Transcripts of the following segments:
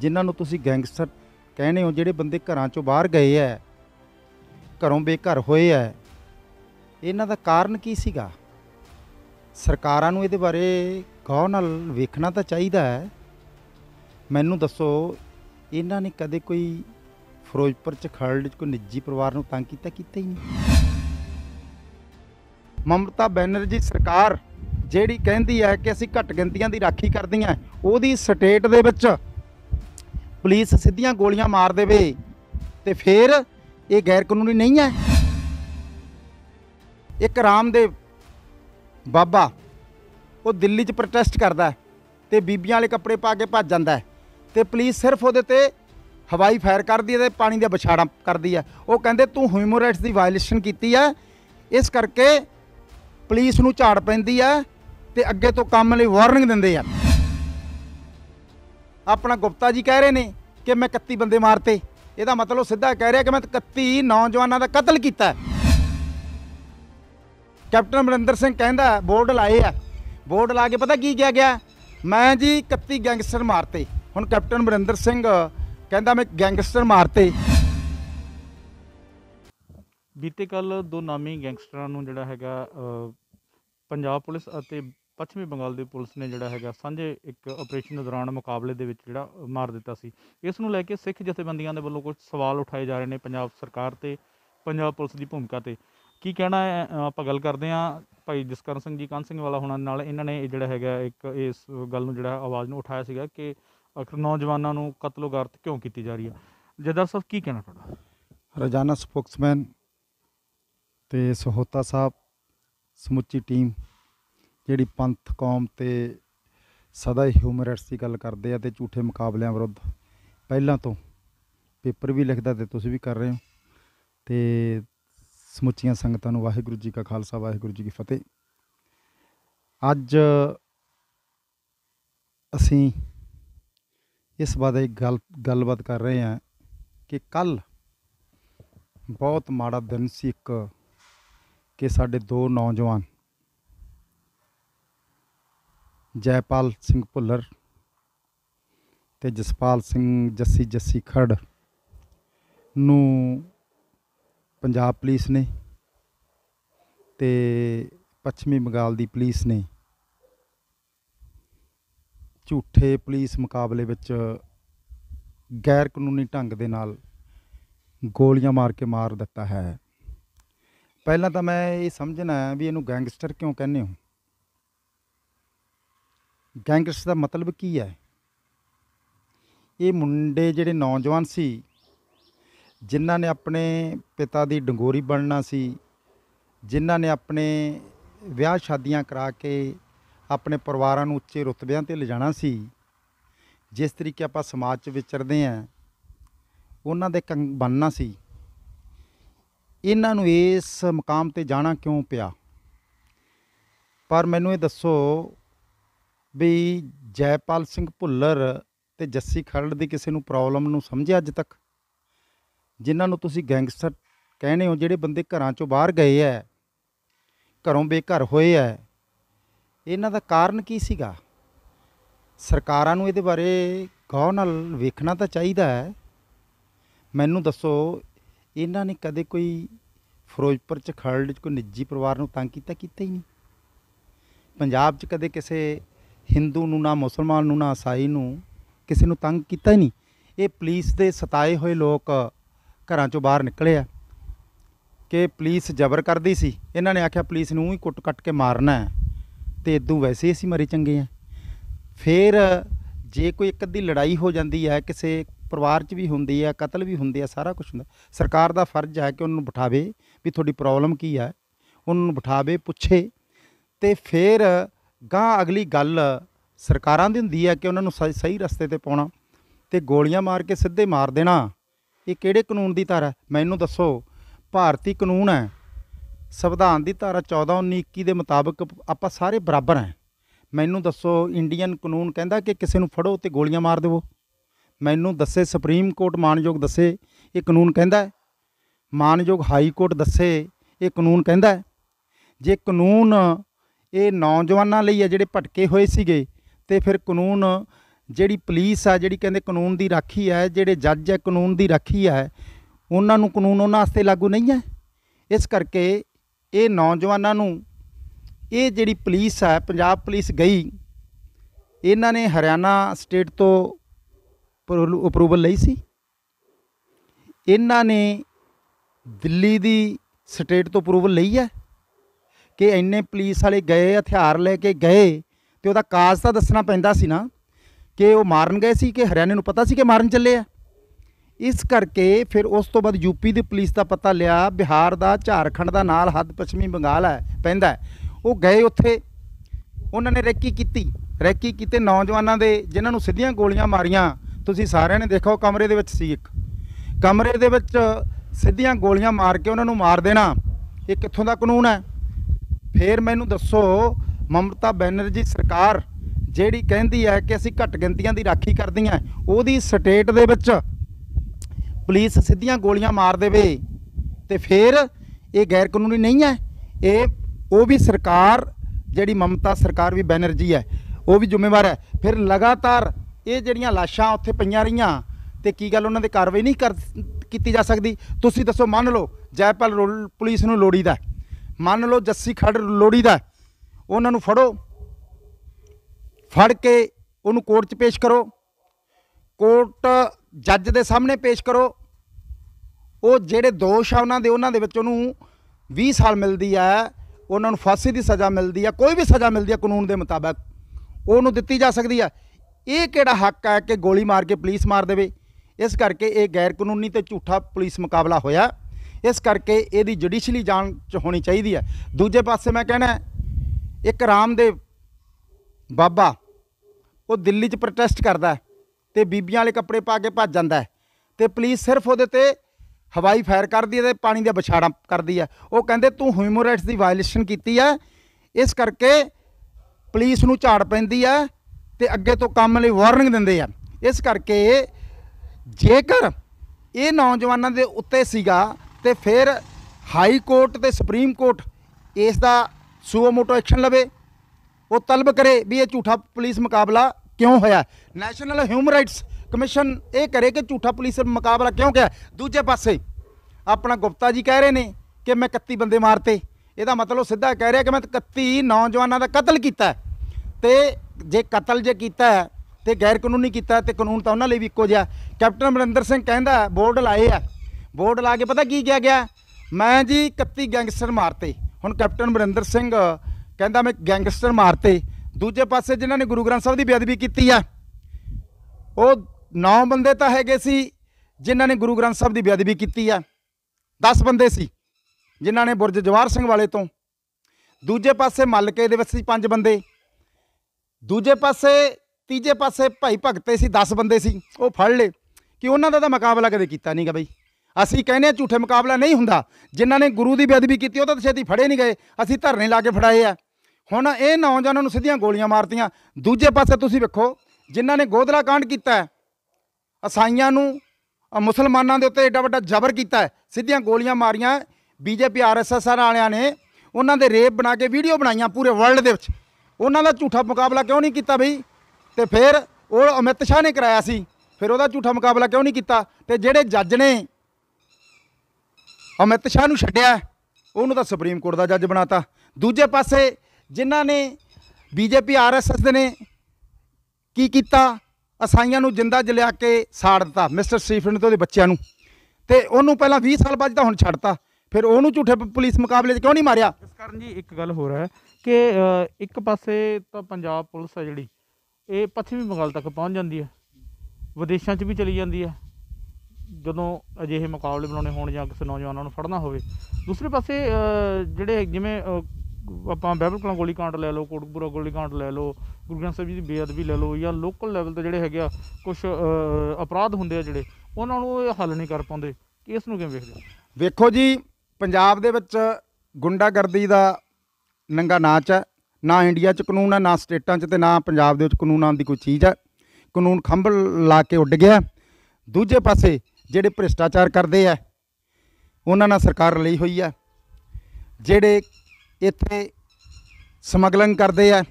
ਜਿਨ੍ਹਾਂ ਨੂੰ ਤੁਸੀਂ ਗੈਂਗਸਟਰ ਕਹਿੰਦੇ ਹੋ ਜਿਹੜੇ ਬੰਦੇ ਘਰਾਂ ਚੋਂ ਬਾਹਰ ਗਏ ਐ ਘਰੋਂ ਬੇਘਰ ਹੋਏ ਐ ਇਹਨਾਂ ਦਾ ਕਾਰਨ ਕੀ ਸੀਗਾ ਸਰਕਾਰਾਂ ਨੂੰ ਇਹਦੇ ਬਾਰੇ ਗੌਰ ਨਾਲ ਵੇਖਣਾ ਤਾਂ ਚਾਹੀਦਾ ਹੈ ਮੈਨੂੰ ਦੱਸੋ ਇਹਨਾਂ ਨੇ ਕਦੇ ਕੋਈ ਫਿਰੋਜ਼ਪੁਰ ਚ ਖਰੜ ਚ ਕੋਈ ਨਿੱਜੀ ਪਰਿਵਾਰ ਨੂੰ ਤੰਗ ਕੀਤਾ ਕੀਤਾ ਹੀ ਨਹੀਂ ਮਮਤਾ ਬੈਨਰਜੀ ਸਰਕਾਰ ਜਿਹੜੀ ਕਹਿੰਦੀ ਹੈ ਕਿ ਅਸੀਂ ਘਟ ਗਿਣਤੀਆਂ ਦੀ ਰਾਖੀ ਕਰਦੀਆਂ ਉਹਦੀ ਸਟੇਟ ਦੇ ਵਿੱਚ ਪੁਲਿਸ ਸਿੱਧੀਆਂ ਗੋਲੀਆਂ ਮਾਰ ਦੇਵੇ ਤੇ ਫਿਰ ਇਹ ਗੈਰ ਕਾਨੂੰਨੀ ਨਹੀਂ ਹੈ ਇੱਕ ਰਾਮਦੇਵ ਬਾਬਾ ਉਹ ਦਿੱਲੀ 'ਚ ਪ੍ਰੋਟੈਸਟ ਕਰਦਾ ਤੇ ਬੀਬੀਆਂ ਵਾਲੇ ਕੱਪੜੇ ਪਾ ਕੇ ਭੱਜ ਜਾਂਦਾ ਤੇ ਪੁਲਿਸ ਸਿਰਫ ਉਹਦੇ ਤੇ ਹਵਾਈ ਫਾਇਰ ਕਰਦੀ ਹੈ ਤੇ ਪਾਣੀ ਦੇ ਵਿਛਾੜਾਂ ਕਰਦੀ ਹੈ ਉਹ ਕਹਿੰਦੇ ਤੂੰ ਹਿਊਮਨ ਰਾਈਟਸ ਦੀ ਵਾਇਲੇਸ਼ਨ ਕੀਤੀ ਹੈ ਇਸ ਕਰਕੇ ਪੁਲਿਸ ਨੂੰ ਝਾੜ ਪੈਂਦੀ ਹੈ ਤੇ ਅੱਗੇ ਤੋਂ ਕੰਮ ਲਈ ਵਾਰਨਿੰਗ ਦਿੰਦੇ ਆ ਆਪਣਾ ਗੁਪਤਾ ਜੀ ਕਹਿ ਰਹੇ ਨੇ ਕਿ ਮੈਂ 31 ਬੰਦੇ ਮਾਰਤੇ ਇਹਦਾ ਮਤਲਬ ਉਹ ਸਿੱਧਾ ਕਹਿ ਰਿਹਾ ਕਿ ਮੈਂ 31 ਨੌਜਵਾਨਾਂ ਦਾ ਕਤਲ ਕੀਤਾ ਕੈਪਟਨ ਅਮਰਿੰਦਰ ਸਿੰਘ ਕਹਿੰਦਾ ਬੋਰਡ ਲਾਏ ਆ ਬੋਰਡ ਲਾ ਕੇ ਪਤਾ ਕੀ ਕਿਹਾ ਗਿਆ ਮੈਂ ਜੀ 31 ਗੈਂਗਸਟਰ ਮਾਰਤੇ ਹੁਣ ਕੈਪਟਨ ਅਮਰਿੰਦਰ ਸਿੰਘ ਕਹਿੰਦਾ ਮੈਂ ਗੈਂਗਸਟਰ ਮਾਰਤੇ ਬੀਤੇ ਕੱਲ ਦੋ ਨਾਮੀ ਗੈਂਗਸਟਰਾਂ ਨੂੰ ਜਿਹੜਾ ਹੈਗਾ ਪੰਜਾਬ ਪੁਲਿਸ ਅਤੇ ਪੱਛਮੀ ਬੰਗਾਲ ਦੀ ਪੁਲਿਸ ਨੇ ਜਿਹੜਾ ਹੈਗਾ ਸਾਂਝੇ ਇੱਕ ਆਪਰੇਸ਼ਨ ਦੌਰਾਨ ਮੁਕਾਬਲੇ ਦੇ ਵਿੱਚ ਜਿਹੜਾ ਮਾਰ ਦਿੱਤਾ ਸੀ ਇਸ ਨੂੰ ਲੈ ਕੇ ਸਿੱਖ ਜਥੇਬੰਦੀਆਂ ਦੇ ਵੱਲੋਂ ਕੁਝ ਸਵਾਲ ਉਠਾਏ ਜਾ ਰਹੇ ਨੇ ਪੰਜਾਬ ਸਰਕਾਰ ਤੇ ਪੰਜਾਬ ਪੁਲਿਸ ਦੀ ਭੂਮਿਕਾ ਤੇ ਕੀ ਕਹਿਣਾ ਹੈ ਆਪਾਂ ਗੱਲ ਕਰਦੇ ਹਾਂ ਭਾਈ ਜਸਕਰਨ ਸਿੰਘ ਜੀ ਕੰਨ ਸਿੰਘ ਵਾਲਾ ਹੁਣਾਂ ਨਾਲ ਇਹਨਾਂ ਨੇ ਜਿਹੜਾ ਹੈਗਾ ਇੱਕ ਇਸ ਗੱਲ ਨੂੰ ਜਿਹੜਾ ਆਵਾਜ਼ ਨੂੰ ਉਠਾਇਆ ਸੀਗਾ ਕਿ ਅਖਰ ਨੌਜਵਾਨਾਂ ਨੂੰ ਕਤਲੋਗਾਰਤ ਕਿਉਂ ਕੀਤੀ ਜਾ ਰਹੀ ਹੈ ਜਦਰ ਸਾਹਿਬ ਕੀ ਕਹਿਣਾ ਤੁਹਾਡਾ ਰਜਾਨਾ ਸਪੋਕਸਮੈਨ ਤੇ ਸਹੋਤਾ ਸਾਹਿਬ ਸਮੁੱਚੀ ਟੀਮ ਜਿਹੜੀ ਪੰਥ ਕੌਮ ਤੇ ਸਦਾ ਹੀ ਹਿਊਮਨ ਦੀ ਗੱਲ ਕਰਦੇ ਆ ਤੇ ਝੂਠੇ ਮੁਕਾਬਲਿਆਂ ਵਿਰੁੱਧ ਪਹਿਲਾਂ ਤੋਂ ਪੇਪਰ ਵੀ ਲਿਖਦਾ ਤੇ ਤੁਸੀਂ ਵੀ ਕਰ ਰਹੇ ਹੋ ਤੇ ਸਮੁੱਚੀਆਂ ਸੰਗਤਾਂ ਨੂੰ ਵਾਹਿਗੁਰੂ ਜੀ ਕਾ ਖਾਲਸਾ ਵਾਹਿਗੁਰੂ ਜੀ ਕੀ ਫਤਿਹ ਅੱਜ ਅਸੀਂ ਇਸ ਬਾਰੇ ਗੱਲ ਗੱਲਬਾਤ ਕਰ ਰਹੇ ਹਾਂ ਕਿ ਕੱਲ ਬਹੁਤ ਮਾੜਾ ਦਿਨ ਸੀ ਇੱਕ ਕਿ ਸਾਡੇ ਦੋ ਨੌਜਵਾਨ ਜੈਪਾਲ ਸਿੰਘ ਭੁੱਲਰ ਤੇ ਜਸਪਾਲ ਸਿੰਘ ਜੱਸੀ ਜੱਸੀ ਖੜ ਨੂੰ ਪੰਜਾਬ ਪੁਲਿਸ ਨੇ ਤੇ ਪੱਛਮੀ ਬੰਗਾਲ ਦੀ ਪੁਲਿਸ ਨੇ ਝੂਠੇ ਪੁਲਿਸ ਮੁਕਾਬਲੇ ਵਿੱਚ ਗੈਰ ਕਾਨੂੰਨੀ ਢੰਗ ਦੇ ਨਾਲ ਗੋਲੀਆਂ ਮਾਰ ਕੇ ਮਾਰ ਦਿੱਤਾ ਹੈ ਪਹਿਲਾਂ ਤਾਂ ਮੈਂ ਇਹ ਸਮਝਣਾ ਵੀ ਇਹਨੂੰ ਗੈਂਗਸਟਰ ਕਿਉਂ ਕਹਿੰਦੇ ਹੋ ਗੈਂਗਸਟਰ ਦਾ ਮਤਲਬ ਕੀ ਹੈ ਇਹ ਮੁੰਡੇ ਜਿਹੜੇ ਨੌਜਵਾਨ ਸੀ ਜਿਨ੍ਹਾਂ ਨੇ ਆਪਣੇ ਪਿਤਾ ਦੀ ਡੰਗੋਰੀ ਬਣਨਾ ਸੀ ਜਿਨ੍ਹਾਂ ਨੇ ਆਪਣੇ ਵਿਆਹ ਸ਼ਾਦੀਆਂ ਕਰਾ ਕੇ ਆਪਣੇ ਪਰਿਵਾਰਾਂ ਨੂੰ ਉੱਚੇ ਰੁਤਬਿਆਂ ਤੇ ਲਿਜਾਣਾ ਸੀ ਜਿਸ ਤਰੀਕੇ ਆਪਾਂ ਸਮਾਜ 'ਚ ਵਿਚਰਦੇ ਆਂ ਉਹਨਾਂ ਦੇ ਕੰਗ ਬਣਨਾ ਸੀ ਇਹਨਾਂ ਨੂੰ ਇਸ ਮਕਾਮ ਤੇ ਜਾਣਾ ਕਿਉਂ ਪਿਆ ਪਰ ਮੈਨੂੰ ਇਹ ਦੱਸੋ ਵੀ ਜੈਪਾਲ ਸਿੰਘ ਭੁੱਲਰ ਤੇ ਜੱਸੀ ਖਰੜ ਦੀ ਕਿਸੇ ਨੂੰ ਪ੍ਰੋਬਲਮ ਨੂੰ ਸਮਝਿਆ ਅੱਜ ਤੱਕ ਜਿਨ੍ਹਾਂ ਨੂੰ ਤੁਸੀਂ ਗੈਂਗਸਟਰ ਕਹਿੰਦੇ ਹੋ ਜਿਹੜੇ ਬੰਦੇ ਘਰਾਂ ਚੋਂ ਬਾਹਰ ਗਏ ਐ ਘਰੋਂ ਬੇਘਰ ਹੋਏ ਐ ਇਹਨਾਂ ਦਾ ਕਾਰਨ ਕੀ ਸੀਗਾ ਸਰਕਾਰਾਂ ਨੂੰ ਇਹਦੇ ਬਾਰੇ ਗੌਰ ਨਾਲ ਵੇਖਣਾ ਤਾਂ ਚਾਹੀਦਾ ਹੈ ਮੈਨੂੰ ਦੱਸੋ ਇਹਨਾਂ ਨੇ ਕਦੇ ਕੋਈ ਫਿਰੋਜ਼ਪੁਰ ਚ ਖਰੜ ਚ ਕੋਈ ਨਿੱਜੀ ਪਰਿਵਾਰ ਨੂੰ ਤੰਗ ਕੀਤਾ ਕੀਤਾ ਹੀ ਨਹੀਂ ਪੰਜਾਬ ਚ ਕਦੇ ਕਿਸੇ ਹਿੰਦੂ ਨੂੰ ਨਾ ਮੁਸਲਮਾਨ ਨੂੰ ਨਾ ਈਸਾਈ ਨੂੰ ਕਿਸੇ ਨੂੰ ਤੰਗ ਕੀਤਾ ਹੀ ਨਹੀਂ ਇਹ ਪੁਲਿਸ ਦੇ ਸਤਾਏ ਹੋਏ ਲੋਕ ਘਰਾਂ ਚੋਂ ਬਾਹਰ ਨਿਕਲੇ ਆ ਕਿ ਪੁਲਿਸ ਜ਼ਬਰ ਕਰਦੀ ਸੀ ਇਹਨਾਂ ਨੇ ਆਖਿਆ ਪੁਲਿਸ ਨੂੰ ਹੀ ਕੁੱਟ-ਕੱਟ ਕੇ ਮਾਰਨਾ ਤੇ ਇਦੋਂ ਵੈਸੇ ਅਸੀਂ ਮਰੇ ਚੰਗੇ ਆ ਫਿਰ ਜੇ ਕੋਈ ਇੱਕ ਅੱਧੀ ਲੜਾਈ ਹੋ ਜਾਂਦੀ ਹੈ ਕਿਸੇ ਪਰਿਵਾਰ 'ਚ ਵੀ ਹੁੰਦੀ ਹੈ ਕਤਲ ਵੀ ਹੁੰਦੇ ਆ ਸਾਰਾ ਕੁਝ ਹੁੰਦਾ ਸਰਕਾਰ ਦਾ ਫਰਜ਼ ਹੈ ਕਿ ਉਹਨਾਂ ਨੂੰ ਬਿਠਾਵੇ ਵੀ ਤੁਹਾਡੀ ਪ੍ਰੋਬਲਮ ਕੀ ਹੈ ਉਹਨਾਂ ਨੂੰ ਬਿਠਾਵੇ ਪੁੱਛੇ ਤੇ ਫਿਰ ਗਾਂ ਅਗਲੀ ਗੱਲ ਸਰਕਾਰਾਂ ਦੀ ਹੁੰਦੀ ਹੈ ਕਿ ਉਹਨਾਂ ਨੂੰ ਸਹੀ ਰਸਤੇ ਤੇ ਪਾਉਣਾ ਤੇ ਗੋਲੀਆਂ ਮਾਰ ਕੇ ਸਿੱਧੇ ਮਾਰ ਦੇਣਾ ਇਹ ਕਿਹੜੇ ਕਾਨੂੰਨ ਦੀ ਧਾਰਾ ਮੈਨੂੰ ਦੱਸੋ ਭਾਰਤੀ ਕਾਨੂੰਨ ਹੈ ਸੰਵਿਧਾਨ ਦੀ ਧਾਰਾ 14 19 21 ਦੇ ਮੁਤਾਬਕ ਆਪਾਂ ਸਾਰੇ ਬਰਾਬਰ ਹਾਂ ਮੈਨੂੰ ਦੱਸੋ ਇੰਡੀਅਨ ਕਾਨੂੰਨ ਕਹਿੰਦਾ ਕਿ ਕਿਸੇ ਨੂੰ ਫੜੋ ਤੇ ਗੋਲੀਆਂ ਮਾਰ ਦਿਵੋ ਮੈਨੂੰ ਦੱਸੇ ਸੁਪਰੀਮ ਕੋਰਟ ਮਾਨਯੋਗ ਦੱਸੇ ਇਹ ਕਾਨੂੰਨ ਕਹਿੰਦਾ ਹੈ ਮਾਨਯੋਗ ਹਾਈ ਕੋਰਟ ਦੱਸੇ ਇਹ ਕਾਨੂੰਨ ਕਹਿੰਦਾ ਹੈ ਜੇ ਕਾਨੂੰਨ ਇਹ ਨੌਜਵਾਨਾਂ ਲਈ ਆ ਜਿਹੜੇ ਭਟਕੇ ਹੋਏ ਸੀਗੇ ਤੇ ਫਿਰ ਕਾਨੂੰਨ ਜਿਹੜੀ ਪੁਲਿਸ ਆ ਜਿਹੜੀ ਕਹਿੰਦੇ ਕਾਨੂੰਨ ਦੀ ਰਾਖੀ ਹੈ ਜਿਹੜੇ ਜੱਜ ਹੈ ਕਾਨੂੰਨ ਦੀ ਰਾਖੀ ਹੈ ਉਹਨਾਂ ਨੂੰ ਕਾਨੂੰਨ ਉਹਨਾਂ ਵਾਸਤੇ ਲਾਗੂ ਨਹੀਂ ਹੈ ਇਸ ਕਰਕੇ ਇਹ ਨੌਜਵਾਨਾਂ ਨੂੰ ਇਹ ਜਿਹੜੀ ਪੁਲਿਸ ਹੈ ਪੰਜਾਬ ਪੁਲਿਸ ਗਈ ਇਹਨਾਂ ਨੇ ਹਰਿਆਣਾ ਸਟੇਟ ਤੋਂ ਅਪਰੂਵਲ ਲਈ ਸੀ ਇਹਨਾਂ ਨੇ ਦਿੱਲੀ ਦੀ ਸਟੇਟ ਤੋਂ ਅਪਰੂਵਲ ਲਈ ਹੈ ਕਿ ਇੰਨੇ ਪੁਲਿਸ ਵਾਲੇ ਗਏ ਹਥਿਆਰ ਲੈ ਕੇ ਗਏ ਤੇ ਉਹਦਾ ਕਾਜ਼ ਤਾਂ ਦੱਸਣਾ ਪੈਂਦਾ ਸੀ ਨਾ ਕਿ ਉਹ ਮਾਰਨ ਗਏ ਸੀ ਕਿ ਹਰਿਆਣੇ ਨੂੰ ਪਤਾ ਸੀ ਕਿ ਮਾਰਨ ਚੱਲੇ ਆ ਇਸ ਕਰਕੇ ਫਿਰ ਉਸ ਤੋਂ ਬਾਅਦ ਯੂਪੀ ਦੀ ਪੁਲਿਸ ਦਾ ਪਤਾ ਲਿਆ ਬਿਹਾਰ ਦਾ ਝਾਰਖੰਡ ਦਾ ਨਾਲ ਹੱਦ ਪੱਛਮੀ ਬੰਗਾਲ ਹੈ ਪੈਂਦਾ ਉਹ ਗਏ ਉੱਥੇ ਉਹਨਾਂ ਨੇ ਰੈਕੀ ਕੀਤੀ ਰੈਕੀ ਕੀਤੇ ਨੌਜਵਾਨਾਂ ਦੇ ਜਿਨ੍ਹਾਂ ਨੂੰ ਸਿੱਧੀਆਂ ਗੋਲੀਆਂ ਮਾਰੀਆਂ ਤੁਸੀਂ ਸਾਰਿਆਂ ਨੇ ਦੇਖੋ ਕਮਰੇ ਦੇ ਵਿੱਚ ਸੀ ਇੱਕ ਕਮਰੇ ਦੇ ਵਿੱਚ ਸਿੱਧੀਆਂ ਗੋਲੀਆਂ ਮਾਰ ਕੇ ਉਹਨਾਂ ਨੂੰ ਮਾਰ ਦੇਣਾ ਇਹ ਕਿੱਥੋਂ ਦਾ ਕਾਨੂੰਨ ਹੈ ਫੇਰ ਮੈਨੂੰ ਦੱਸੋ ਮਮਤਾ ਬੈਨਰਜੀ ਸਰਕਾਰ ਜਿਹੜੀ ਕਹਿੰਦੀ ਹੈ ਕਿ ਅਸੀਂ ਘੱਟ ਗਿਣਤੀਆਂ ਦੀ ਰਾਖੀ ਕਰਦੀਆਂ ਉਹਦੀ ਸਟੇਟ ਦੇ ਵਿੱਚ ਪੁਲਿਸ ਸਿੱਧੀਆਂ ਗੋਲੀਆਂ ਮਾਰ ਦੇਵੇ ਤੇ ਫੇਰ ਇਹ ਗੈਰ ਕਾਨੂੰਨੀ ਨਹੀਂ ਹੈ ਇਹ ਉਹ ਵੀ ਸਰਕਾਰ ਜਿਹੜੀ ਮਮਤਾ ਸਰਕਾਰ ਵੀ ਬੈਨਰਜੀ ਹੈ ਉਹ ਵੀ ਜ਼ਿੰਮੇਵਾਰ ਹੈ ਫਿਰ ਲਗਾਤਾਰ ਇਹ ਜਿਹੜੀਆਂ ਲਾਸ਼ਾਂ ਉੱਥੇ ਪਈਆਂ ਰਹੀਆਂ ਤੇ ਕੀ ਗੱਲ ਉਹਨਾਂ ਦੇ ਕਾਰਵਾਈ ਨਹੀਂ ਕੀਤੀ ਜਾ ਸਕਦੀ ਤੁਸੀਂ ਦੱਸੋ ਮੰਨ ਲਓ ਜੈਪਾਲ ਪੁਲਿਸ ਨੂੰ ਲੋੜੀਦਾ ਮੰਨ ਲਓ ਜੱਸੀ ਖੜ ਲੋੜੀਦਾ ਉਹਨਾਂ ਨੂੰ ਫੜੋ ਫੜ ਕੇ ਉਹਨੂੰ ਕੋਰਟ 'ਚ ਪੇਸ਼ ਕਰੋ ਕੋਰਟ ਜੱਜ ਦੇ ਸਾਹਮਣੇ ਪੇਸ਼ ਕਰੋ ਉਹ ਜਿਹੜੇ ਦੋਸ਼ ਆ ਉਹਨਾਂ ਦੇ ਉਹਨਾਂ ਦੇ ਵਿੱਚ ਉਹਨੂੰ 20 ਸਾਲ ਮਿਲਦੀ ਆ ਉਹਨਾਂ ਨੂੰ ਫਾਂਸੀ ਦੀ ਸਜ਼ਾ ਮਿਲਦੀ ਆ ਕੋਈ ਵੀ ਸਜ਼ਾ ਮਿਲਦੀ ਆ ਕਾਨੂੰਨ ਦੇ ਮੁਤਾਬਕ ਉਹਨੂੰ ਦਿੱਤੀ ਜਾ ਸਕਦੀ ਆ ਇਹ ਕਿਹੜਾ ਹੱਕ ਆ ਕਿ ਗੋਲੀ ਮਾਰ ਕੇ ਪੁਲਿਸ ਮਾਰ ਦੇਵੇ ਇਸ ਕਰਕੇ ਇਹ ਗੈਰ ਕਾਨੂੰਨੀ ਤੇ ਝੂਠਾ ਪੁਲਿਸ ਮੁਕਾਬਲਾ ਹੋਇਆ ਇਸ ਕਰਕੇ ਇਹਦੀ ਜੁਡੀਸ਼ੀਅਲੀ ਜਾਂਚ ਹੋਣੀ ਚਾਹੀਦੀ ਹੈ ਦੂਜੇ ਪਾਸੇ ਮੈਂ ਕਹਿਣਾ ਇੱਕ ਰਾਮਦੇਵ ਬਾਬਾ ਉਹ ਦਿੱਲੀ 'ਚ ਪ੍ਰੋਟੈਸਟ ਕਰਦਾ ਤੇ ਬੀਬੀਆਂ ਵਾਲੇ ਕੱਪੜੇ ਪਾ ਕੇ ਭੱਜ ਜਾਂਦਾ ਤੇ ਪੁਲਿਸ ਸਿਰਫ ਉਹਦੇ ਤੇ ਹਵਾਈ ਫਾਇਰ ਕਰਦੀ ਹੈ ਤੇ ਪਾਣੀ ਦੇ ਵਿਛਾੜਾਂ ਕਰਦੀ ਹੈ ਉਹ ਕਹਿੰਦੇ ਤੂੰ ਹਿਊਮਨ ਰਾਈਟਸ ਦੀ ਵਾਇਲੇਸ਼ਨ ਕੀਤੀ ਹੈ ਇਸ ਕਰਕੇ ਪੁਲਿਸ ਨੂੰ ਝਾੜ ਪੈਂਦੀ ਹੈ ਤੇ ਅੱਗੇ ਤੋਂ ਕੰਮ ਲਈ ਵਾਰਨਿੰਗ ਦਿੰਦੇ ਆ ਇਸ ਕਰਕੇ ਜੇਕਰ ਇਹ ਨੌਜਵਾਨਾਂ ਦੇ ਉੱਤੇ ਸੀਗਾ ਤੇ ਫਿਰ ਹਾਈ ਕੋਰਟ ਤੇ ਸੁਪਰੀਮ ਕੋਰਟ ਇਸ ਦਾ ਸੂਆ ਮੋਟੋ ਐਕਸ਼ਨ ਲਵੇ ਉਹ ਤਲਬ ਕਰੇ ਵੀ ਇਹ ਝੂਠਾ ਪੁਲਿਸ ਮੁਕਾਬਲਾ ਕਿਉਂ ਹੋਇਆ ਨੈਸ਼ਨਲ ਹਿਊਮਨ ਰਾਈਟਸ ਕਮਿਸ਼ਨ ਇਹ ਕਰੇ ਕਿ ਝੂਠਾ ਪੁਲਿਸ ਮੁਕਾਬਲਾ ਕਿਉਂ ਹੋਇਆ ਦੂਜੇ ਪਾਸੇ ਆਪਣਾ ਗੁਪਤਾ ਜੀ ਕਹਿ ਰਹੇ ਨੇ ਕਿ ਮੈਂ 31 ਬੰਦੇ ਮਾਰਤੇ ਇਹਦਾ ਮਤਲਬ ਉਹ ਸਿੱਧਾ ਕਹਿ ਰਿਹਾ ਕਿ ਮੈਂ 31 ਨੌਜਵਾਨਾਂ ਦਾ ਕਤਲ ਕੀਤਾ ਤੇ ਜੇ ਕਤਲ ਜੇ ਕੀਤਾ ਤੇ ਗੈਰ ਕਾਨੂੰਨੀ ਕੀਤਾ ਤੇ ਕਾਨੂੰਨ ਤਾਂ ਉਹਨਾਂ ਲਈ ਵੀ ਇੱਕੋ ਜਿਹਾ ਕੈਪਟਨ ਅਮਰਿੰਦਰ ਸਿੰਘ ਕਹਿੰਦਾ ਬੋਰਡ ਲਾਏ ਆ ਬੋਰਡ ਲਾ ਕੇ ਪਤਾ ਕੀ ਕਿਹਾ ਗਿਆ ਮੈਂ ਜੀ 31 ਗੈਂਗਸਟਰ ਮਾਰਤੇ ਹੁਣ ਕੈਪਟਨ ਬਰਿੰਦਰ ਸਿੰਘ ਕਹਿੰਦਾ ਮੈਂ ਗੈਂਗਸਟਰ ਮਾਰਤੇ ਦੂਜੇ ਪਾਸੇ ਜਿਨ੍ਹਾਂ ਨੇ ਗੁਰੂ ਗ੍ਰੰਥ ਸਾਹਿਬ ਦੀ ਬੇਅਦਬੀ ਕੀਤੀ ਆ ਉਹ 9 ਬੰਦੇ ਤਾਂ ਹੈਗੇ ਸੀ ਜਿਨ੍ਹਾਂ ਨੇ ਗੁਰੂ ਗ੍ਰੰਥ ਸਾਹਿਬ ਦੀ ਬੇਅਦਬੀ ਕੀਤੀ ਆ 10 ਬੰਦੇ ਸੀ ਜਿਨ੍ਹਾਂ ਨੇ ਬੁਰਜ ਜਵਾਰ ਸਿੰਘ ਵਾਲੇ ਤੋਂ ਦੂਜੇ ਪਾਸੇ ਮਲਕੇ ਦੇ ਵਿੱਚ ਸੀ 5 ਬੰਦੇ ਦੂਜੇ ਪਾਸੇ ਤੀਜੇ ਪਾਸੇ ਭਾਈ ਭਗਤੇ ਸੀ 10 ਬੰਦੇ ਸੀ ਉਹ ਫੜ ਲੇ ਕਿ ਉਹਨਾਂ ਦਾ ਤਾਂ ਮੁਕਾਬਲਾ ਕਦੇ ਕੀਤਾ ਨਹੀਂਗਾ ਬਈ ਅਸੀਂ ਕਹਿੰਦੇ ਝੂਠੇ ਮੁਕਾਬਲਾ ਨਹੀਂ ਹੁੰਦਾ ਜਿਨ੍ਹਾਂ ਨੇ ਗੁਰੂ ਦੀ ਬੇਅਦਬੀ ਕੀਤੀ ਉਹ ਤਾਂ ਛੇਤੀ ਫੜੇ ਨਹੀਂ ਗਏ ਅਸੀਂ ਧਰਨੇ ਲਾ ਕੇ ਫੜਾਏ ਆ ਹੁਣ ਇਹ ਨੌਜਵਾਨਾਂ ਨੂੰ ਸਿੱਧੀਆਂ ਗੋਲੀਆਂ ਮਾਰਤੀਆਂ ਦੂਜੇ ਪਾਸੇ ਤੁਸੀਂ ਵੇਖੋ ਜਿਨ੍ਹਾਂ ਨੇ ਗੋਦਲਾ ਕਾਂਡ ਕੀਤਾ ਅਸਾਈਆਂ ਨੂੰ ਮੁਸਲਮਾਨਾਂ ਦੇ ਉੱਤੇ ਏਡਾ ਵੱਡਾ ਜ਼ਬਰ ਕੀਤਾ ਸਿੱਧੀਆਂ ਗੋਲੀਆਂ ਮਾਰੀਆਂ ਬੀਜੇਪੀ ਆਰਐਸਐਸ ਵਾਲਿਆਂ ਨੇ ਉਹਨਾਂ ਦੇ ਰੇਪ ਬਣਾ ਕੇ ਵੀਡੀਓ ਬਣਾਈਆਂ ਪੂਰੇ ਵਰਲਡ ਦੇ ਵਿੱਚ ਉਹਨਾਂ ਦਾ ਝੂਠਾ ਮੁਕਾਬਲਾ ਕਿਉਂ ਨਹੀਂ ਕੀਤਾ ਬਈ ਤੇ ਫਿਰ ਉਹ ਅਮਿਤ ਸ਼ਾਹ ਨੇ ਕਰਾਇਆ ਸੀ ਫਿਰ ਉਹਦਾ ਝੂਠਾ ਮੁਕਾਬਲਾ ਕਿਉਂ ਨਹੀਂ ਕੀਤਾ ਤੇ ਜਿਹੜੇ ਜੱਜ ਨੇ ਅਮਿਤ ਸ਼ਾਹ ਨੂੰ ਛੱਡਿਆ ਉਹਨੂੰ ਤਾਂ ਸੁਪਰੀਮ ਕੋਰਟ ਦਾ ਜੱਜ ਬਣਾਤਾ ਦੂਜੇ ਪਾਸੇ ਜਿਨ੍ਹਾਂ ਨੇ ਬੀਜੇਪੀ ਆਰਐਸਐਸ ਦੇ ਨੇ ਕੀ ਕੀਤਾ ਅਸਾਈਆਂ ਨੂੰ ਜਿੰਦਾ ਜਲਿਆ ਕੇ ਸਾੜ ਦਿੱਤਾ ਮਿਸਟਰ ਸਟੀਫਨ ਤੇ ਉਹਦੇ ਬੱਚਿਆਂ ਨੂੰ ਤੇ ਉਹਨੂੰ ਪਹਿਲਾਂ 20 ਸਾਲ ਬਾਅਦ ਤਾਂ ਹੁਣ ਛੱਡਤਾ ਫਿਰ ਉਹਨੂੰ ਝੂਠੇ ਪੁਲਿਸ ਮੁਕਾਬਲੇ 'ਚ ਕਿਉਂ ਨਹੀਂ ਮਾਰਿਆ ਇਸ ਕਰਨ ਜੀ ਇੱਕ ਗੱਲ ਹੋਰ ਹੈ ਕਿ ਇੱਕ ਪਾਸੇ ਤਾਂ ਪੰਜਾਬ ਪੁਲਿਸ ਹੈ ਜਿਹੜੀ ਇਹ ਪੱਛਮੀ ਬੰਗਾਲ ਤੱਕ ਪਹੁੰਚ ਜਾਂਦੀ ਹੈ ਵਿਦੇਸ਼ਾਂ 'ਚ ਵੀ ਚਲੀ ਜਾਂਦੀ ਹੈ ਜਦੋਂ ਅਜਿਹੇ ਮੁਕਾਬਲੇ ਬਣਾਉਣੇ ਹੋਣ ਜਾਂ ਕਿਸੇ ਨੌਜਵਾਨਾਂ ਨੂੰ ਫੜਨਾ ਹੋਵੇ ਦੂਸਰੇ ਪਾਸੇ ਜਿਹੜੇ ਜਿਵੇਂ ਆਪਾਂ ਬਹਿਬਲ ਕਲਾਂ ਕਾਂਡ ਲੈ ਲਓ ਕੋਟਕਪੂਰਾ ਕਾਂਡ ਲੈ ਲਓ ਗੁਰੂ ਗ੍ਰੰਥ ਸਾਹਿਬ ਜੀ ਦੀ ਬੇਅਦਬੀ ਲੈ ਲਓ ਜਾਂ ਲੋਕਲ ਲੈਵਲ ਤੇ ਜਿਹੜੇ ਹੈਗੇ ਆ ਕੁਝ ਅਪਰਾਧ ਹੁੰਦੇ ਆ ਜਿਹੜੇ ਉਹਨਾਂ ਨੂੰ ਇਹ ਹੱਲ ਨਹੀਂ ਕਰ ਪਾਉਂਦੇ ਇਸ ਨੂੰ ਕਿਵੇਂ ਵੇਖਦੇ ਵੇਖੋ ਜੀ ਪੰਜਾਬ ਦੇ ਵਿੱਚ ਗੁੰਡਾਗਰਦੀ ਦਾ ਨੰਗਾ ਨਾਚ ਹੈ ਨਾ ਇੰਡੀਆ 'ਚ ਕਾਨੂੰਨ ਹੈ ਨਾ ਸਟੇਟਾਂ 'ਚ ਤੇ ਨਾ ਪੰਜਾਬ ਦੇ ਵਿੱਚ ਕਾਨੂੰਨ ਆਂ ਦੀ ਕੋਈ ਚੀਜ਼ ਹੈ ਕਾਨੂੰਨ ਖੰਭ ਲਾ ਕੇ ਉੱਡ ਗਿਆ ਦੂਜੇ ਪਾਸੇ ਜਿਹੜੇ ਭ੍ਰਿਸ਼ਟਾਚਾਰ ਕਰਦੇ ਆ ਉਹਨਾਂ ਨਾਲ ਸਰਕਾਰ ਲਈ ਹੋਈ ਆ ਜਿਹੜੇ ਇੱਥੇ ਸਮਗਲਿੰਗ ਕਰਦੇ ਆ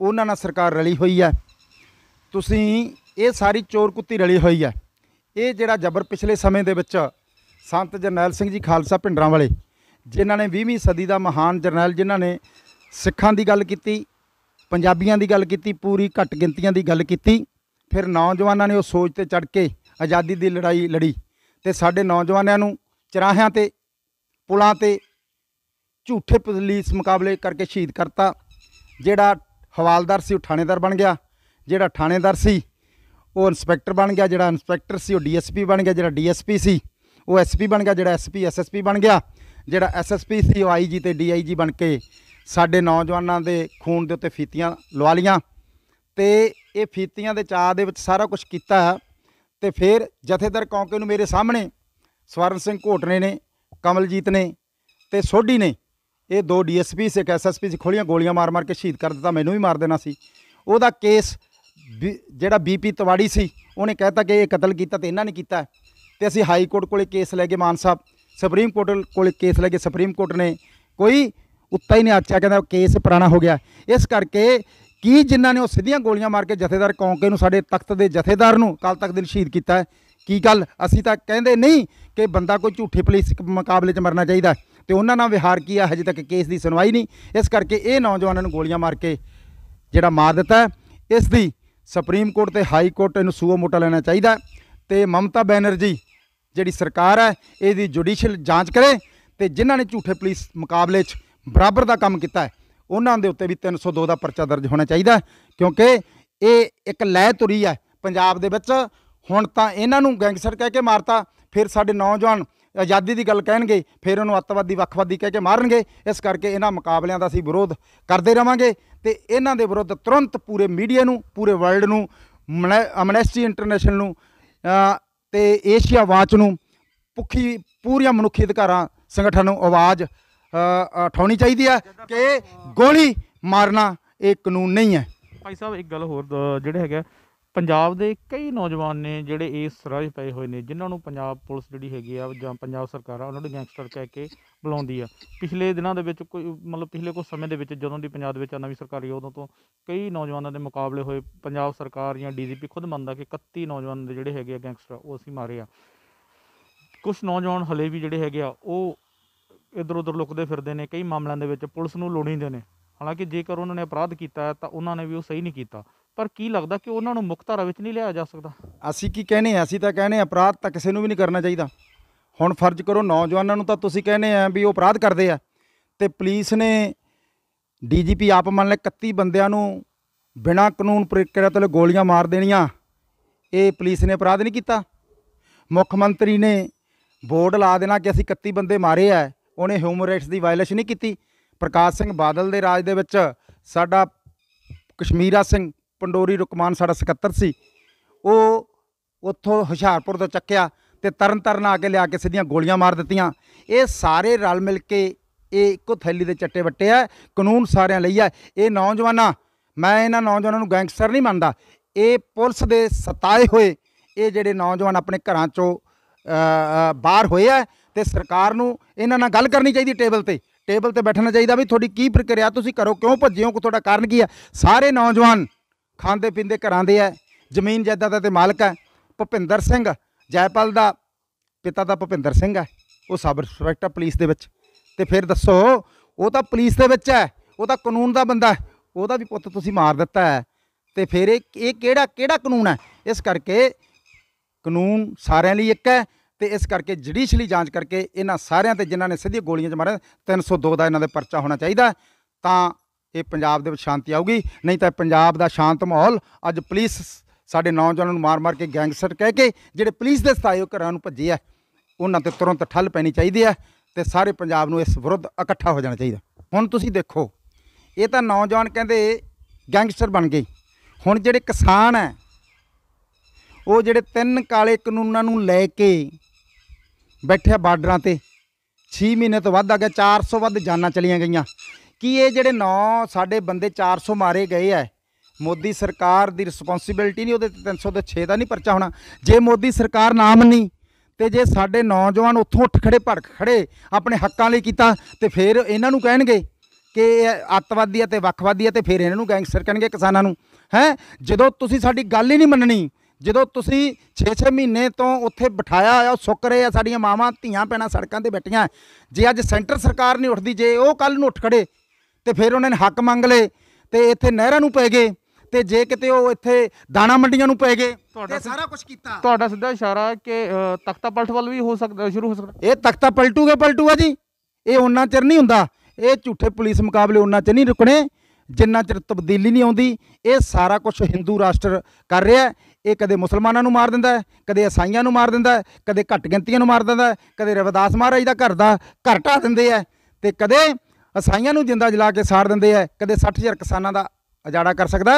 ਉਹਨਾਂ ਨਾਲ ਸਰਕਾਰ ਰਲੀ ਹੋਈ ਆ ਤੁਸੀਂ ਇਹ ਸਾਰੀ ਚੋਰ ਕੁੱਤੀ ਰਲੀ ਹੋਈ ਆ ਇਹ ਜਿਹੜਾ ਜਬਰ ਪਿਛਲੇ ਸਮੇਂ ਦੇ ਵਿੱਚ ਸੰਤ ਜਰਨੈਲ ਸਿੰਘ ਜੀ ਖਾਲਸਾ ਪਿੰਡਰਾਂ ਵਾਲੇ ਜਿਨ੍ਹਾਂ ਨੇ 20ਵੀਂ ਸਦੀ ਦਾ ਮਹਾਨ ਜਰਨੈਲ ਜਿਨ੍ਹਾਂ ਨੇ ਸਿੱਖਾਂ ਦੀ ਗੱਲ ਕੀਤੀ ਪੰਜਾਬੀਆਂ ਦੀ ਗੱਲ ਕੀਤੀ ਪੂਰੀ ਘੱਟ ਗਿਣਤੀਆਂ ਦੀ ਗੱਲ ਕੀਤੀ ਫਿਰ ਨੌਜਵਾਨਾਂ ਨੇ ਉਹ ਸੋਚ ਤੇ ਚੜ ਕੇ ਆਜ਼ਾਦੀ ਦੀ ਲੜਾਈ ਲੜੀ ਤੇ ਸਾਡੇ ਨੌਜਵਾਨਾਂ ਨੂੰ ਚਰਾਹਿਆਂ ਤੇ ਪੁਲਾਂ ਤੇ ਝੂਠੇ ਪੁਲਿਸ ਮੁਕਾਬਲੇ ਕਰਕੇ ਸ਼ਹੀਦ ਕਰਤਾ ਜਿਹੜਾ ਹਵਾਲਦਾਰ ਸੀ ਉਹ ਥਾਣੇਦਾਰ ਬਣ ਗਿਆ ਜਿਹੜਾ ਥਾਣੇਦਾਰ ਸੀ ਉਹ ਇਨਸਪੈਕਟਰ ਬਣ ਗਿਆ ਜਿਹੜਾ ਇਨਸਪੈਕਟਰ ਸੀ ਉਹ ਡੀਐਸਪੀ ਬਣ ਗਿਆ ਜਿਹੜਾ ਡੀਐਸਪੀ ਸੀ ਉਹ ਐਸਪੀ ਬਣ ਗਿਆ ਜਿਹੜਾ ਐਸਪੀ ਐਸਐਸਪੀ ਬਣ ਗਿਆ ਜਿਹੜਾ ਐਸਐਸਪੀ ਸੀ ਉਹ ਆਈਜੀ ਤੇ ਡੀਆਈਜੀ ਬਣ ਕੇ ਸਾਡੇ ਨੌਜਵਾਨਾਂ ਦੇ ਖੂਨ ਦੇ ਉੱਤੇ ਫੀਤੀਆਂ ਲਵਾ ਲੀਆਂ ਤੇ ਇਹ ਫੀਤੀਆਂ ਦੇ ਚਾਹ ਦੇ ਵਿੱਚ ਸਾਰਾ ਕੁਝ ਕੀਤਾ ਹੈ ਤੇ ਫਿਰ ਜਥੇਦਾਰ ਕੌਂਕੇ ਨੂੰ ਮੇਰੇ ਸਾਹਮਣੇ ਸਵਰਨ ਸਿੰਘ ਘੋਟਨੇ ਨੇ ਕਮਲਜੀਤ ਨੇ ਤੇ ਸੋਢੀ ਨੇ ਇਹ ਦੋ ਡੀਐਸਪੀ ਸੇ ਐਸਐਸਪੀ ਸੇ ਖੋਲੀਆਂ ਗੋਲੀਆਂ ਮਾਰ-ਮਾਰ ਕੇ ਸ਼ਹੀਦ ਕਰ ਦਿੱਤਾ ਮੈਨੂੰ ਵੀ ਮਾਰ ਦੇਣਾ ਸੀ ਉਹਦਾ ਕੇਸ ਜਿਹੜਾ ਬੀਪੀ ਤਵਾੜੀ ਸੀ ਉਹਨੇ ਕਹਿਤਾ ਕਿ ਇਹ ਕਤਲ ਕੀਤਾ ਤੇ ਇਹਨਾਂ ਨੇ ਕੀਤਾ ਤੇ ਅਸੀਂ ਹਾਈ ਕੋਰਟ ਕੋਲੇ ਕੇਸ ਲੈ ਕੇ ਮਾਨ ਸਾਹਿਬ ਸੁਪਰੀਮ ਕੋਰਟ ਕੋਲੇ ਕੇਸ ਲੈ ਕੇ ਸੁਪਰੀਮ ਕੋਰਟ ਨੇ ਕੋਈ ਉੱਤਾ ਹੀ ਨਹੀਂ ਆਚਾ ਕਹਿੰਦਾ ਕੇਸ ਪੁਰਾਣਾ ਹੋ ਗਿਆ ਇਸ ਕਰਕੇ ਕੀ ਜਿਨ੍ਹਾਂ ਨੇ ਉਹ ਸਿੱਧੀਆਂ ਗੋਲੀਆਂ ਮਾਰ ਕੇ ਜਥੇਦਾਰ ਕੌਂਕੇ ਨੂੰ ਸਾਡੇ ਤਖਤ ਦੇ ਜਥੇਦਾਰ ਨੂੰ ਕੱਲ ਤੱਕ ਦਿਨ ਸ਼ਹੀਦ ਕੀਤਾ ਹੈ ਕੀ ਗੱਲ ਅਸੀਂ ਤਾਂ ਕਹਿੰਦੇ ਨਹੀਂ ਕਿ ਬੰਦਾ ਕੋਈ ਝੂਠੇ ਪੁਲਿਸ ਮੁਕਾਬਲੇ 'ਚ ਮਰਨਾ ਚਾਹੀਦਾ ਤੇ ਉਹਨਾਂ ਨਾਲ ਵਿਹਾਰ ਕੀਤਾ ਹਜੇ ਤੱਕ ਕੇਸ ਦੀ ਸੁਣਵਾਈ ਨਹੀਂ ਇਸ ਕਰਕੇ ਇਹ ਨੌਜਵਾਨਾਂ ਨੂੰ ਗੋਲੀਆਂ ਮਾਰ ਕੇ ਜਿਹੜਾ ਮਾਰ ਦਿੱਤਾ ਇਸ ਦੀ ਸੁਪਰੀਮ ਕੋਰਟ ਤੇ ਹਾਈ ਕੋਰਟ ਇਹਨੂੰ ਸੂਆ ਮੋਟਾ ਲੈਣਾ ਚਾਹੀਦਾ ਤੇ ਮਮਤਾ ਬੈਨਰਜੀ ਜਿਹੜੀ ਸਰਕਾਰ ਹੈ ਇਹਦੀ ਜੁਡੀਸ਼ੀਅਲ ਜਾਂਚ ਕਰੇ ਤੇ ਜਿਨ੍ਹਾਂ ਨੇ ਝੂਠੇ ਪੁਲਿਸ ਮੁਕਾਬਲੇ 'ਚ ਬਰਾਬਰ ਦਾ ਕੰਮ ਕੀਤਾ ਹੈ ਉਹਨਾਂ ਦੇ ਉੱਤੇ ਵੀ 302 ਦਾ ਪਰਚਾ ਦਰਜ ਹੋਣਾ ਚਾਹੀਦਾ ਕਿਉਂਕਿ ਇਹ ਇੱਕ ਲਹਿ ਤੁਰੀ ਹੈ ਪੰਜਾਬ ਦੇ ਵਿੱਚ ਹੁਣ ਤਾਂ ਇਹਨਾਂ ਨੂੰ ਗੈਂਗਸਟਰ ਕਹਿ ਕੇ ਮਾਰਤਾ ਫਿਰ ਸਾਡੇ ਨੌਜਵਾਨ ਆਜ਼ਾਦੀ ਦੀ ਗੱਲ ਕਹਿਣਗੇ ਫਿਰ ਉਹਨੂੰ ਅੱਤਵਾਦੀ ਵੱਖਵਾਦੀ ਕਹਿ ਕੇ ਮਾਰਨਗੇ ਇਸ ਕਰਕੇ ਇਹਨਾਂ ਮੁਕਾਬਲਿਆਂ ਦਾ ਅਸੀਂ ਵਿਰੋਧ ਕਰਦੇ ਰਵਾਂਗੇ ਤੇ ਇਹਨਾਂ ਦੇ ਵਿਰੁੱਧ ਤੁਰੰਤ ਪੂਰੇ ਮੀਡੀਆ ਨੂੰ ਪੂਰੇ ਵਰਲਡ ਨੂੰ ਅਮਨੈਸਟੀ ਇੰਟਰਨੈਸ਼ਨਲ ਨੂੰ ਤੇ ਏਸ਼ੀਆ ਵਾਚ ਨੂੰ ਭੁੱਖੀ ਪੂਰੀਆਂ ਮਨੁੱਖੀ ਅਧਿਕਾਰਾਂ ਸੰਗਠਨ ਨੂੰ ਆਵਾਜ਼ ਉਠਾਉਣੀ ਚਾਹੀਦੀ ਹੈ ਕਿ ਗੋਲੀ ਮਾਰਨਾ ਇਹ ਕਾਨੂੰਨ ਨਹੀਂ ਹੈ ਭਾਈ ਸਾਹਿਬ ਇੱਕ ਗੱਲ ਹੋਰ ਜਿਹੜੇ ਹੈਗਾ ਪੰਜਾਬ ਦੇ ਕਈ ਨੌਜਵਾਨ ਨੇ ਜਿਹੜੇ ਇਸ ਰਾਹ ਪਏ ਹੋਏ ਨੇ ਜਿਨ੍ਹਾਂ ਨੂੰ ਪੰਜਾਬ ਪੁਲਿਸ ਜਿਹੜੀ ਹੈਗੀ ਆ ਜਾਂ ਪੰਜਾਬ ਸਰਕਾਰ ਆ ਉਹਨਾਂ ਨੂੰ ਗੈਂਗਸਟਰ ਕਹਿ ਕੇ ਬੁਲਾਉਂਦੀ ਆ ਪਿਛਲੇ ਦਿਨਾਂ ਦੇ ਵਿੱਚ ਕੋਈ ਮਤਲਬ ਪਿਛਲੇ ਕੋ ਸਮੇਂ ਦੇ ਵਿੱਚ ਜਦੋਂ ਦੀ ਪੰਜਾਬ ਦੇ ਵਿੱਚ ਨਵੀਂ ਸਰਕਾਰ ਆਈ ਉਦੋਂ ਤੋਂ ਕਈ ਨੌਜਵਾਨਾਂ ਦੇ ਮੁਕਾਬਲੇ ਹੋਏ ਪੰਜਾਬ ਸਰਕਾਰ ਜਾਂ ਡੀਜੀਪੀ ਖੁਦ ਮੰਨਦਾ ਕਿ 31 ਨੌਜਵਾਨ ਜਿਹੜੇ ਹੈਗੇ ਆ ਗੈਂਗਸਟਰ ਉਹ ਅਸੀਂ ਮਾਰੇ ਆ ਕੁਝ ਨੌਜਵਾਨ ਹਲੇ ਵੀ ਜਿਹੜੇ ਹੈਗੇ ਆ ਉਹ ਇਧਰ ਉਧਰ ਲੁਕਦੇ ਫਿਰਦੇ ਨੇ ਕਈ ਮਾਮਲਿਆਂ ਦੇ ਵਿੱਚ ਪੁਲਿਸ ਨੂੰ ਲੋੜੀਂਦੇ ਨੇ ਹਾਲਾਂਕਿ ਜੇਕਰ ਉਹਨਾਂ ਨੇ ਅਪਰਾਧ ਕੀਤਾ ਹੈ ਤਾਂ ਉਹਨਾਂ ਨੇ ਵੀ ਉਹ ਸਹੀ ਨਹੀਂ ਕੀਤਾ ਪਰ ਕੀ ਲੱਗਦਾ ਕਿ ਉਹਨਾਂ ਨੂੰ ਮੁੱਖ ਧਾਰਾ ਵਿੱਚ ਨਹੀਂ ਲਿਆ ਜਾ ਸਕਦਾ ਅਸੀਂ ਕੀ ਕਹਨੇ ਆ ਅਸੀਂ ਤਾਂ ਆ ਅਪਰਾਧ ਤਾਂ ਕਿਸੇ ਨੂੰ ਵੀ ਨਹੀਂ ਕਰਨਾ ਚਾਹੀਦਾ ਹੁਣ ਫਰਜ਼ ਕਰੋ ਨੌਜਵਾਨਾਂ ਨੂੰ ਤਾਂ ਤੁਸੀਂ ਕਹਿੰਨੇ ਆ ਵੀ ਉਹ ਅਪਰਾਧ ਕਰਦੇ ਆ ਤੇ ਪੁਲਿਸ ਨੇ ਡੀਜੀਪੀ ਆਪ ਮੰਨ ਲੈ 31 ਬੰਦਿਆਂ ਨੂੰ ਬਿਨਾ ਕਾਨੂੰਨ ਪ੍ਰਕਿਰਿਆ ਤੋਂ ਗੋਲੀਆਂ ਮਾਰ ਦੇਣੀਆਂ ਇਹ ਪੁਲਿਸ ਨੇ ਅਪਰਾਧ ਨਹੀਂ ਕੀਤਾ ਮੁੱਖ ਮੰਤਰੀ ਨੇ ਬੋਰਡ ਲਾ ਦੇਣਾ ਕਿ ਅਸੀਂ 31 ਬੰਦੇ ਮਾਰੇ ਆ ਉਹਨੇ ਹਿਊਮਨ ਰਾਈਟਸ ਦੀ ਵਾਇਲੇਸ਼ਨ ਨਹੀਂ ਕੀਤੀ ਪ੍ਰਕਾਸ਼ ਸਿੰਘ ਬਾਦਲ ਦੇ ਰਾਜ ਦੇ ਵਿੱਚ ਸਾਡਾ ਕਸ਼ਮੀਰਾ ਸਿੰਘ ਪੰਡੋਰੀ ਰੁਕਮਾਨ ਸਾਡਾ ਸਕੱਤਰ ਸੀ ਉਹ ਉੱਥੋਂ ਹੁਸ਼ਿਆਰਪੁਰ ਤੋਂ ਚੱਕਿਆ ਤੇ ਤਰਨ ਤਰਨ ਆ ਕੇ ਲਿਆ ਕੇ ਸਿੱਧੀਆਂ ਗੋਲੀਆਂ ਮਾਰ ਦਿੱਤੀਆਂ ਇਹ ਸਾਰੇ ਰਲ ਮਿਲ ਕੇ ਇਹ ਇੱਕੋ ਥੈਲੀ ਦੇ ਚੱਟੇ ਵੱਟੇ ਆ ਕਾਨੂੰਨ ਸਾਰਿਆਂ ਲਈ ਆ ਇਹ ਨੌਜਵਾਨਾਂ ਮੈਂ ਇਹਨਾਂ ਨੌਜਵਾਨਾਂ ਨੂੰ ਗੈਂਗਸਟਰ ਨਹੀਂ ਮੰਨਦਾ ਇਹ ਪੁਲਿਸ ਦੇ ਸਤਾਏ ਹੋਏ ਇਹ ਜਿਹੜੇ ਨੌਜਵਾਨ ਆਪਣੇ ਘਰਾਂ ਚੋਂ ਬਾਹਰ ਹੋਏ ਆ ਤੇ ਸਰਕਾਰ ਨੂੰ ਇਹਨਾਂ ਨਾਲ ਗੱਲ ਕਰਨੀ ਚਾਹੀਦੀ ਟੇਬਲ ਤੇ ਟੇਬਲ ਤੇ ਬੈਠਣਾ ਚਾਹੀਦਾ ਵੀ ਤੁਹਾਡੀ ਕੀ ਪ੍ਰਕਿਰਿਆ ਤੁਸੀਂ ਕਰੋ ਕਿਉਂ ਭੱਜੇ ਹੋ ਤੁਹਾਡਾ ਕਾਰਨ ਕੀ ਹੈ ਸਾਰੇ ਨੌਜਵਾਨ ਖਾਂਦੇ ਪਿੰਦੇ ਘਰਾਂ ਦੇ ਐ ਜ਼ਮੀਨ ਜਾਇਦਾਦ ਤੇ ਮਾਲਕ ਹੈ ਭੁਪਿੰਦਰ ਸਿੰਘ ਜੈਪਾਲ ਦਾ ਪਿਤਾ ਦਾ ਭੁਪਿੰਦਰ ਸਿੰਘ ਹੈ ਉਹ ਸਬ ਇੰਸਪੈਕਟਰ ਪੁਲਿਸ ਦੇ ਵਿੱਚ ਤੇ ਫਿਰ ਦੱਸੋ ਉਹ ਤਾਂ ਪੁਲਿਸ ਦੇ ਵਿੱਚ ਹੈ ਉਹ ਤਾਂ ਕਾਨੂੰਨ ਦਾ ਬੰਦਾ ਉਹਦਾ ਵੀ ਪੁੱਤ ਤੁਸੀਂ ਮਾਰ ਦਿੱਤਾ ਹੈ ਤੇ ਫਿਰ ਇਹ ਕਿਹੜਾ ਕਿਹੜਾ ਕਾਨੂੰਨ ਹੈ ਇਸ ਕਰਕੇ ਕਾਨੂੰਨ ਸਾਰਿਆਂ ਲਈ ਇੱਕ ਹੈ ਤੇ ਇਸ ਕਰਕੇ ਜੁਡੀਸ਼ਲੀ ਜਾਂਚ ਕਰਕੇ ਇਹਨਾਂ ਸਾਰਿਆਂ ਤੇ ਜਿਨ੍ਹਾਂ ਨੇ ਸਿੱਧੀ ਗੋਲੀਆਂ ਚ ਮਾਰਿਆ 302 ਦਾ ਇਹਨਾਂ ਦੇ ਪਰਚਾ ਹੋਣਾ ਚਾਹੀਦਾ ਤਾਂ ਇਹ ਪੰਜਾਬ ਦੇ ਵਿੱਚ ਸ਼ਾਂਤੀ ਆਊਗੀ ਨਹੀਂ ਤਾਂ ਪੰਜਾਬ ਦਾ ਸ਼ਾਂਤ ਮਾਹੌਲ ਅੱਜ ਪੁਲਿਸ ਸਾਡੇ ਨੌਜਵਾਨਾਂ ਨੂੰ ਮਾਰ-ਮਾਰ ਕੇ ਗੈਂਗਸਟਰ ਕਹਿ ਕੇ ਜਿਹੜੇ ਪੁਲਿਸ ਦੇ ਸਹਾਇਕ ਘਰਾਂ ਨੂੰ ਭੱਜੇ ਆ ਉਹਨਾਂ ਤੇ ਤੁਰੰਤ ਠੱਲ ਪੈਣੀ ਚਾਹੀਦੀ ਆ ਤੇ ਸਾਰੇ ਪੰਜਾਬ ਨੂੰ ਇਸ ਵਿਰੁੱਧ ਇਕੱਠਾ ਹੋ ਜਾਣਾ ਚਾਹੀਦਾ ਹੁਣ ਤੁਸੀਂ ਦੇਖੋ ਇਹ ਤਾਂ ਨੌਜਵਾਨ ਕਹਿੰਦੇ ਗੈਂਗਸਟਰ ਬਣ ਗਏ ਹੁਣ ਜਿਹੜੇ ਕਿਸਾਨ ਹੈ ਉਹ ਜਿਹੜੇ ਤਿੰਨ ਕਾਲੇ ਕਾਨੂੰਨਾਂ ਨੂੰ ਲੈ ਕੇ ਬੈਠਿਆ ਬਾਰਡਰਾਂ ਤੇ 6 ਮਹੀਨੇ ਤੋਂ ਵੱਧ ਆ ਗਿਆ 400 ਵੱਧ ਜਾਨਾਂ ਚਲੀਆਂ ਗਈਆਂ ਕੀ ਇਹ ਜਿਹੜੇ 9 ਸਾਡੇ ਬੰਦੇ 400 ਮਾਰੇ ਗਏ ਐ ਮੋਦੀ ਸਰਕਾਰ ਦੀ ਰਿਸਪੌਂਸਿਬਿਲਟੀ ਨਹੀਂ ਉਹਦੇ ਤੇ 300 6 ਦਾ ਨਹੀਂ ਪਰਚਾ ਹੋਣਾ ਜੇ ਮੋਦੀ ਸਰਕਾਰ ਨਾਮ ਨਹੀਂ ਤੇ ਜੇ ਸਾਡੇ ਨੌਜਵਾਨ ਉੱਥੋਂ ਉੱਠ ਖੜੇ ਭੜਕ ਖੜੇ ਆਪਣੇ ਹੱਕਾਂ ਲਈ ਕੀਤਾ ਤੇ ਫਿਰ ਇਹਨਾਂ ਨੂੰ ਕਹਿਣਗੇ ਕਿ ਅੱਤਵਾਦੀ ਅਤੇ ਵੱਖਵਾਦੀ ਅਤੇ ਫਿਰ ਇਹਨਾਂ ਨੂੰ ਗੈਂਗਸਟਰ ਕਹਿਣਗੇ ਕਿਸਾਨਾਂ ਨੂੰ ਹੈ ਜਦੋਂ ਤੁਸੀਂ ਸਾਡੀ ਗੱਲ ਹੀ ਨਹੀਂ ਮੰਨਣੀ ਜਦੋਂ ਤੁਸੀਂ 6-6 ਮਹੀਨੇ ਤੋਂ ਉੱਥੇ ਬਿਠਾਇਆ ਆ ਸੁੱਕ ਰਹੇ ਆ ਸਾਡੀਆਂ ਮਾਵਾਂ ਧੀਆਂ ਪੈਣਾ ਸੜਕਾਂ ਤੇ ਬੈਠੀਆਂ ਜੇ ਅੱਜ ਸੈਂਟਰ ਸਰਕਾਰ ਨਹੀਂ ਉੱਠਦੀ ਜੇ ਉਹ ਕੱਲ ਨੂੰ ਉੱਠ ਖੜੇ ਤੇ ਫਿਰ ਉਹਨਾਂ ਨੇ ਹੱਕ ਮੰਗ ਲਏ ਤੇ ਇੱਥੇ ਨਹਿਰਾਂ ਨੂੰ ਪੈ ਗਏ ਤੇ ਜੇ ਕਿਤੇ ਉਹ ਇੱਥੇ ਦਾਣਾ ਮੰਡੀਆਂ ਨੂੰ ਪੈ ਗਏ ਤੁਹਾਡਾ ਸਾਰਾ ਕੁਝ ਕੀਤਾ ਤੁਹਾਡਾ ਸਿੱਧਾ ਇਸ਼ਾਰਾ ਹੈ ਕਿ ਤਖਤਾ ਪਲਟ ਵੱਲ ਵੀ ਹੋ ਸਕਦਾ ਸ਼ੁਰੂ ਹੋ ਸਕਦਾ ਇਹ ਤਖਤਾ ਪਲਟੂਗੇ ਪਲਟੂਗਾ ਜੀ ਇਹ ਉਹਨਾਂ ਚਿਰ ਨਹੀਂ ਹੁੰਦਾ ਇਹ ਝੂਠੇ ਪੁਲਿਸ ਮੁਕਾਬਲੇ ਉਹਨਾਂ ਚ ਨਹੀਂ ਰੁਕਣੇ ਜਿੰਨਾ ਚਿਰ ਤਬਦੀਲੀ ਨਹੀਂ ਆਉਂਦੀ ਇਹ ਸਾਰਾ ਕੁਝ ਹਿੰਦੂ ਰਾਸ਼ਟਰ ਕਰ ਰਿਹਾ ਇਹ ਕਦੇ ਮੁਸਲਮਾਨਾਂ ਨੂੰ ਮਾਰ ਦਿੰਦਾ ਹੈ ਕਦੇ ਈਸਾਈਆਂ ਨੂੰ ਮਾਰ ਦਿੰਦਾ ਹੈ ਕਦੇ ਘੱਟ ਗਿਣਤੀਆਂ ਨੂੰ ਮਾਰ ਦਿੰਦਾ ਹੈ ਕਦੇ ਰਵਿਦਾਸ ਮਹਾਰਾਜ ਦਾ ਘਰ ਦਾ ਘਰ ਦਿੰਦੇ ਆ ਤੇ ਕਦੇ ਈਸਾਈਆਂ ਨੂੰ ਜਿੰਦਾ ਜਲਾ ਕੇ ਸਾੜ ਦਿੰਦੇ ਆ ਕਦੇ 60000 ਕਿਸਾਨਾਂ ਦਾ ਅਜਾੜਾ ਕਰ ਸਕਦਾ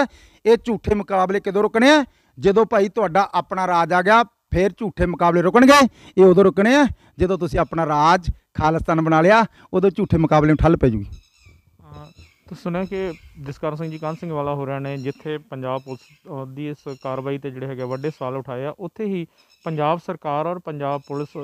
ਇਹ ਝੂਠੇ ਮੁਕਾਬਲੇ ਕਿਦੋਂ ਰੁਕਣੇ ਆ ਜਦੋਂ ਭਾਈ ਤੁਹਾਡਾ ਆਪਣਾ ਰਾਜ ਆ ਗਿਆ ਫੇਰ ਝੂਠੇ ਮੁਕਾਬਲੇ ਰੁਕਣਗੇ ਇਹ ਉਦੋਂ ਰੁਕਣੇ ਆ ਜਦੋਂ ਤੁਸੀਂ ਆਪਣਾ ਰਾਜ ਖਾਲਸਤਾਨ ਬਣਾ ਲਿਆ ਉਦੋਂ ਝੂਠੇ ਮੁਕਾਬਲੇ ਠੱਲ ਪੈ ਜੂਗੀ ਤੋ ਸੁਣਿਆ ਕਿ ਜਸਕਰਨ ਸਿੰਘ ਜੀ ਕਾਨ ਸਿੰਘ ਵਾਲਾ ਹੋ ਹੋਰਾਂ ਨੇ ਜਿੱਥੇ ਪੰਜਾਬ ਪੁਲਿਸ ਦੀ ਇਸ ਕਾਰਵਾਈ ਤੇ ਜਿਹੜੇ ਹੈਗੇ ਵੱਡੇ ਸਵਾਲ ਉਠਾਏ ਆ ਉੱਥੇ ਹੀ ਪੰਜਾਬ ਸਰਕਾਰ ਔਰ ਪੰਜਾਬ ਪੁਲਿਸ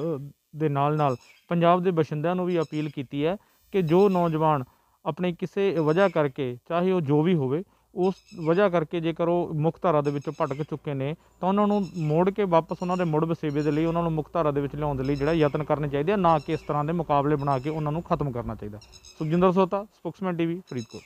ਦੇ ਨਾਲ ਨਾਲ ਪੰਜਾਬ ਦੇ ਬਸ਼ਿੰਦਿਆਂ ਨੂੰ ਵੀ ਅਪੀਲ ਕੀਤੀ ਹੈ ਕਿ ਜੋ ਨੌਜਵਾਨ ਆਪਣੇ ਕਿਸੇ ਵਜ੍ਹਾ ਕਰਕੇ ਚਾਹੇ ਉਹ ਜੋ ਵੀ ਹੋਵੇ ਉਸ ਵਜ੍ਹਾ ਕਰਕੇ ਜੇਕਰ ਉਹ ਮੁੱਖ ਧਾਰਾ ਦੇ ਵਿੱਚੋਂ ਭਟਕ ਚੁੱਕੇ ਨੇ ਤਾਂ ਉਹਨਾਂ ਨੂੰ ਮੋੜ ਕੇ ਵਾਪਸ ਉਹਨਾਂ ਦੇ ਮੁੜ ਵਸੇਬੇ ਦੇ ਲਈ ਉਹਨਾਂ ਨੂੰ ਮੁੱਖ ਧਾਰਾ ਦੇ ਵਿੱਚ ਲਿਆਉਣ ਦੇ ਲਈ ਜਿਹੜਾ ਯਤਨ ਕਰਨੇ ਚਾਹੀਦੇ ਆ ਨਾ ਕਿ ਇਸ ਤਰ੍ਹਾਂ ਦੇ ਮੁਕਾਬਲੇ ਬਣਾ ਕੇ ਉਹਨਾਂ ਨੂੰ ਖਤਮ ਕਰਨਾ ਚਾਹੀਦਾ ਸੁਖਜਿੰਦਰ ਸੋਤਾ ਸਪੋਕਸਮੈਨ ਟੀਵੀ ਫਰੀਦਕੋਟ